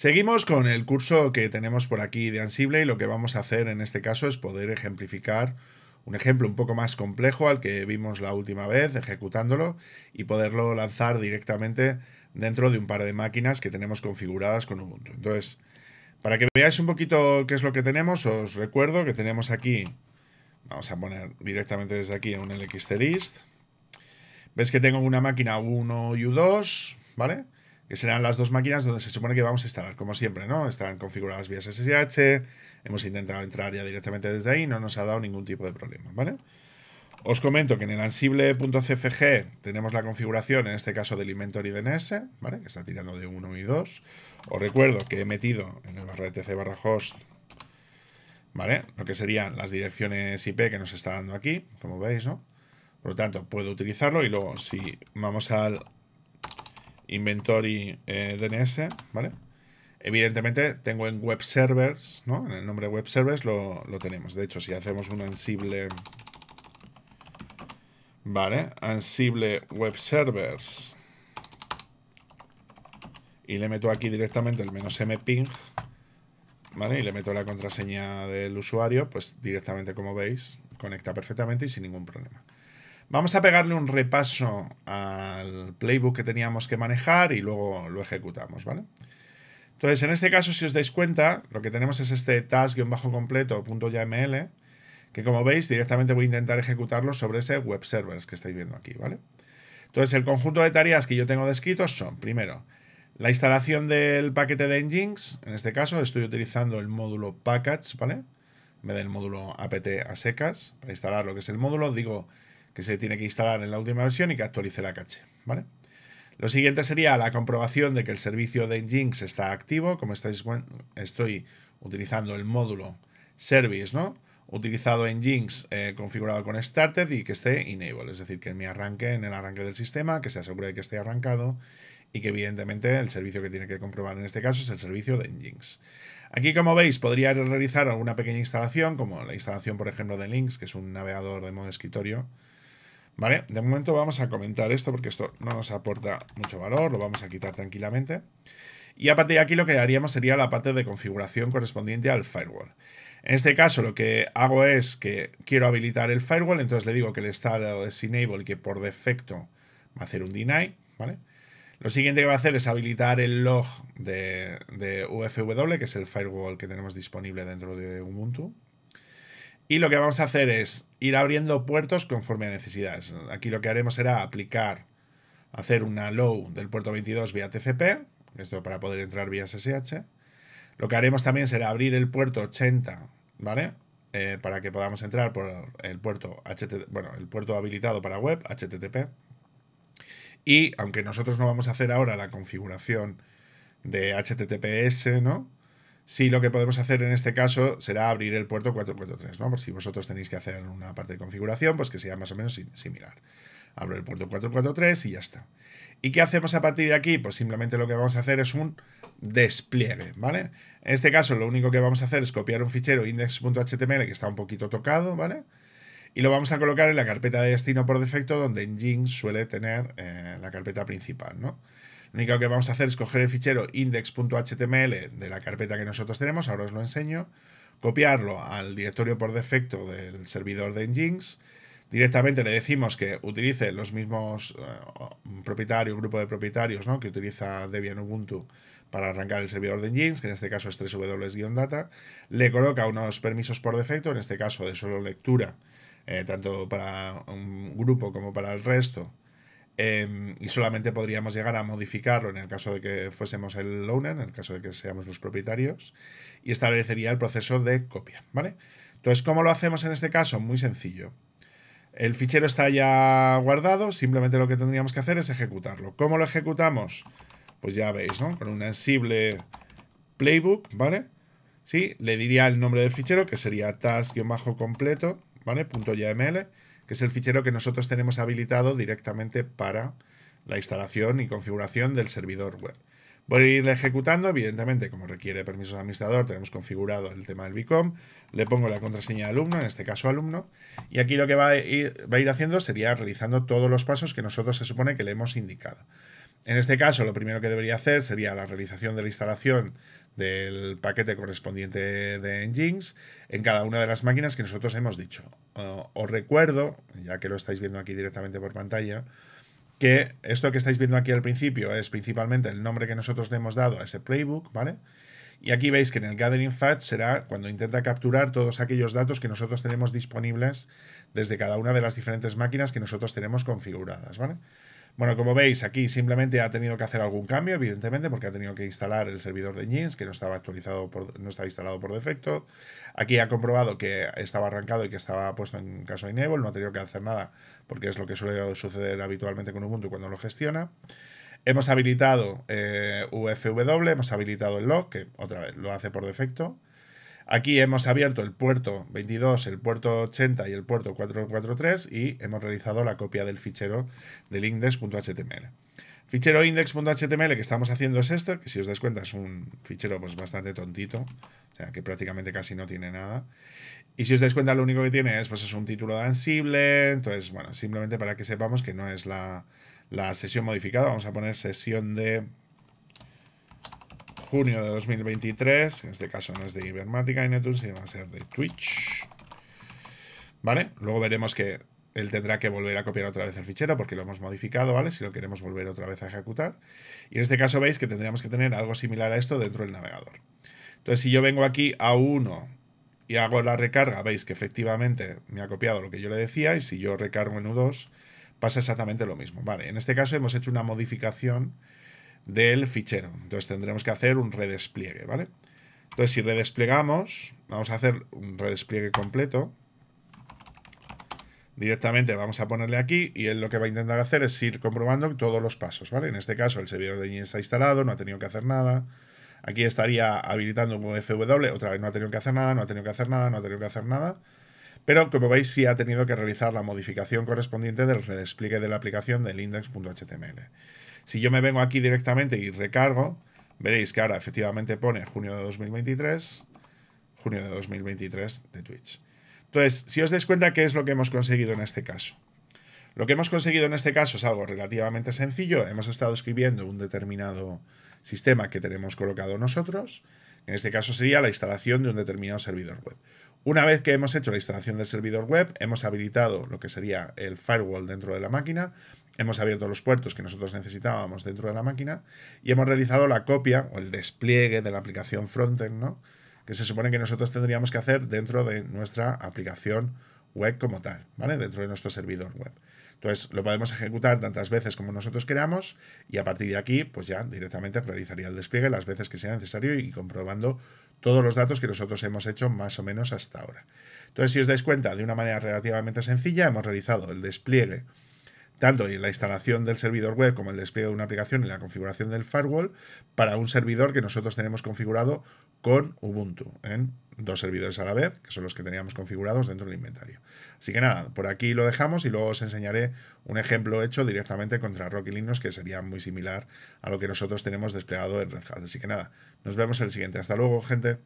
Seguimos con el curso que tenemos por aquí de Ansible y lo que vamos a hacer en este caso es poder ejemplificar un ejemplo un poco más complejo al que vimos la última vez ejecutándolo y poderlo lanzar directamente dentro de un par de máquinas que tenemos configuradas con Ubuntu. Entonces, para que veáis un poquito qué es lo que tenemos, os recuerdo que tenemos aquí, vamos a poner directamente desde aquí un list. Ves que tengo una máquina 1 y u 2, ¿vale? que serán las dos máquinas donde se supone que vamos a instalar, como siempre, ¿no? Están configuradas vías SSH, hemos intentado entrar ya directamente desde ahí, no nos ha dado ningún tipo de problema, ¿vale? Os comento que en el ansible.cfg tenemos la configuración, en este caso del inventory DNS, ¿vale? Que está tirando de 1 y 2. Os recuerdo que he metido en el barra etc barra host, ¿vale? Lo que serían las direcciones IP que nos está dando aquí, como veis, ¿no? Por lo tanto, puedo utilizarlo y luego si vamos al inventory eh, DNS, ¿vale? Evidentemente tengo en web servers, ¿no? En el nombre web servers lo, lo tenemos. De hecho, si hacemos un ansible... Vale, ansible web servers. Y le meto aquí directamente el menos mping, ¿vale? Y le meto la contraseña del usuario, pues directamente, como veis, conecta perfectamente y sin ningún problema. Vamos a pegarle un repaso al playbook que teníamos que manejar y luego lo ejecutamos, ¿vale? Entonces, en este caso, si os dais cuenta, lo que tenemos es este task completoyml que como veis, directamente voy a intentar ejecutarlo sobre ese web server que estáis viendo aquí, ¿vale? Entonces, el conjunto de tareas que yo tengo descritos son, primero, la instalación del paquete de engines, en este caso estoy utilizando el módulo package, ¿vale? En vez del módulo apt a secas, para instalar lo que es el módulo, digo que se tiene que instalar en la última versión y que actualice la caché, ¿vale? Lo siguiente sería la comprobación de que el servicio de Nginx está activo, como estáis, estoy utilizando el módulo service, ¿no? Utilizado en Jinx, eh, configurado con started y que esté enable, es decir, que me arranque en el arranque del sistema, que se asegure de que esté arrancado y que evidentemente el servicio que tiene que comprobar en este caso es el servicio de Nginx. Aquí como veis podría realizar alguna pequeña instalación, como la instalación por ejemplo de Links, que es un navegador de modo escritorio, Vale, de momento vamos a comentar esto porque esto no nos aporta mucho valor, lo vamos a quitar tranquilamente. Y aparte de aquí lo que haríamos sería la parte de configuración correspondiente al firewall. En este caso lo que hago es que quiero habilitar el firewall, entonces le digo que el estado es enable, que por defecto va a hacer un deny, ¿vale? Lo siguiente que va a hacer es habilitar el log de, de UFW, que es el firewall que tenemos disponible dentro de Ubuntu, y lo que vamos a hacer es ir abriendo puertos conforme a necesidades. Aquí lo que haremos será aplicar, hacer una low del puerto 22 vía TCP, esto para poder entrar vía SSH. Lo que haremos también será abrir el puerto 80, ¿vale? Eh, para que podamos entrar por el puerto bueno, el puerto habilitado para web, HTTP. Y aunque nosotros no vamos a hacer ahora la configuración de HTTPS, ¿no? Sí, lo que podemos hacer en este caso será abrir el puerto 443, ¿no? Por si vosotros tenéis que hacer una parte de configuración, pues que sea más o menos similar. Abro el puerto 443 y ya está. ¿Y qué hacemos a partir de aquí? Pues simplemente lo que vamos a hacer es un despliegue, ¿vale? En este caso lo único que vamos a hacer es copiar un fichero index.html que está un poquito tocado, ¿vale? Y lo vamos a colocar en la carpeta de destino por defecto donde Nginx suele tener eh, la carpeta principal, ¿no? Lo único que vamos a hacer es coger el fichero index.html de la carpeta que nosotros tenemos, ahora os lo enseño, copiarlo al directorio por defecto del servidor de Nginx, directamente le decimos que utilice los mismos eh, propietarios, grupo de propietarios ¿no? que utiliza Debian Ubuntu para arrancar el servidor de Nginx, que en este caso es 3w-data, le coloca unos permisos por defecto, en este caso de solo lectura, eh, tanto para un grupo como para el resto, Em, y solamente podríamos llegar a modificarlo en el caso de que fuésemos el owner, en el caso de que seamos los propietarios, y establecería el proceso de copia, ¿vale? Entonces, ¿cómo lo hacemos en este caso? Muy sencillo. El fichero está ya guardado, simplemente lo que tendríamos que hacer es ejecutarlo. ¿Cómo lo ejecutamos? Pues ya veis, ¿no? Con un ansible playbook, ¿vale? Sí, le diría el nombre del fichero, que sería task-completo, ¿vale? .yml que es el fichero que nosotros tenemos habilitado directamente para la instalación y configuración del servidor web. Voy a ir ejecutando, evidentemente, como requiere permisos de administrador, tenemos configurado el tema del BICOM, le pongo la contraseña de alumno, en este caso alumno, y aquí lo que va a ir, va a ir haciendo sería realizando todos los pasos que nosotros se supone que le hemos indicado. En este caso, lo primero que debería hacer sería la realización de la instalación del paquete correspondiente de Nginx en cada una de las máquinas que nosotros hemos dicho. os recuerdo, ya que lo estáis viendo aquí directamente por pantalla, que esto que estáis viendo aquí al principio es principalmente el nombre que nosotros le hemos dado a ese playbook, ¿vale? Y aquí veis que en el Gathering Fat será cuando intenta capturar todos aquellos datos que nosotros tenemos disponibles desde cada una de las diferentes máquinas que nosotros tenemos configuradas, ¿vale? Bueno, como veis, aquí simplemente ha tenido que hacer algún cambio, evidentemente, porque ha tenido que instalar el servidor de Jeans, que no estaba actualizado no estaba instalado por defecto. Aquí ha comprobado que estaba arrancado y que estaba puesto en caso de Enable, no ha tenido que hacer nada, porque es lo que suele suceder habitualmente con Ubuntu cuando lo gestiona. Hemos habilitado eh, UFW, hemos habilitado el log, que otra vez lo hace por defecto. Aquí hemos abierto el puerto 22, el puerto 80 y el puerto 443 y hemos realizado la copia del fichero del index.html. Fichero index.html que estamos haciendo es este, que si os dais cuenta es un fichero pues, bastante tontito, o sea que prácticamente casi no tiene nada. Y si os dais cuenta lo único que tiene es, pues, es un título de Ansible, entonces bueno, simplemente para que sepamos que no es la sesión modificada, vamos a poner sesión de junio de 2023. En este caso no es de Ibermática y Netflix, sino va a ser de Twitch. ¿Vale? Luego veremos que él tendrá que volver a copiar otra vez el fichero porque lo hemos modificado, ¿vale? Si lo queremos volver otra vez a ejecutar. Y en este caso veis que tendríamos que tener algo similar a esto dentro del navegador. Entonces, si yo vengo aquí a 1 y hago la recarga, veis que efectivamente me ha copiado lo que yo le decía y si yo recargo en U2 pasa exactamente lo mismo. Vale, en este caso hemos hecho una modificación del fichero. Entonces tendremos que hacer un redespliegue, ¿vale? Entonces si redesplegamos, vamos a hacer un redespliegue completo. Directamente vamos a ponerle aquí y él lo que va a intentar hacer es ir comprobando todos los pasos, ¿vale? En este caso el servidor de Nginx está instalado, no ha tenido que hacer nada. Aquí estaría habilitando un FW, otra vez no ha tenido que hacer nada, no ha tenido que hacer nada, no ha tenido que hacer nada. Pero como veis sí ha tenido que realizar la modificación correspondiente del redespliegue de la aplicación del index.html. Si yo me vengo aquí directamente y recargo, veréis que ahora efectivamente pone junio de 2023, junio de 2023 de Twitch. Entonces, si os dais cuenta, ¿qué es lo que hemos conseguido en este caso? Lo que hemos conseguido en este caso es algo relativamente sencillo. Hemos estado escribiendo un determinado sistema que tenemos colocado nosotros. En este caso sería la instalación de un determinado servidor web. Una vez que hemos hecho la instalación del servidor web, hemos habilitado lo que sería el firewall dentro de la máquina Hemos abierto los puertos que nosotros necesitábamos dentro de la máquina y hemos realizado la copia o el despliegue de la aplicación frontend, ¿no? que se supone que nosotros tendríamos que hacer dentro de nuestra aplicación web como tal, ¿vale? Dentro de nuestro servidor web. Entonces, lo podemos ejecutar tantas veces como nosotros queramos y a partir de aquí, pues ya directamente realizaría el despliegue las veces que sea necesario y comprobando todos los datos que nosotros hemos hecho más o menos hasta ahora. Entonces, si os dais cuenta, de una manera relativamente sencilla, hemos realizado el despliegue tanto la instalación del servidor web como el despliegue de una aplicación y la configuración del firewall para un servidor que nosotros tenemos configurado con Ubuntu, en dos servidores a la vez, que son los que teníamos configurados dentro del inventario. Así que nada, por aquí lo dejamos y luego os enseñaré un ejemplo hecho directamente contra Rocky Linux, que sería muy similar a lo que nosotros tenemos desplegado en Red Hat. Así que nada, nos vemos en el siguiente. Hasta luego, gente.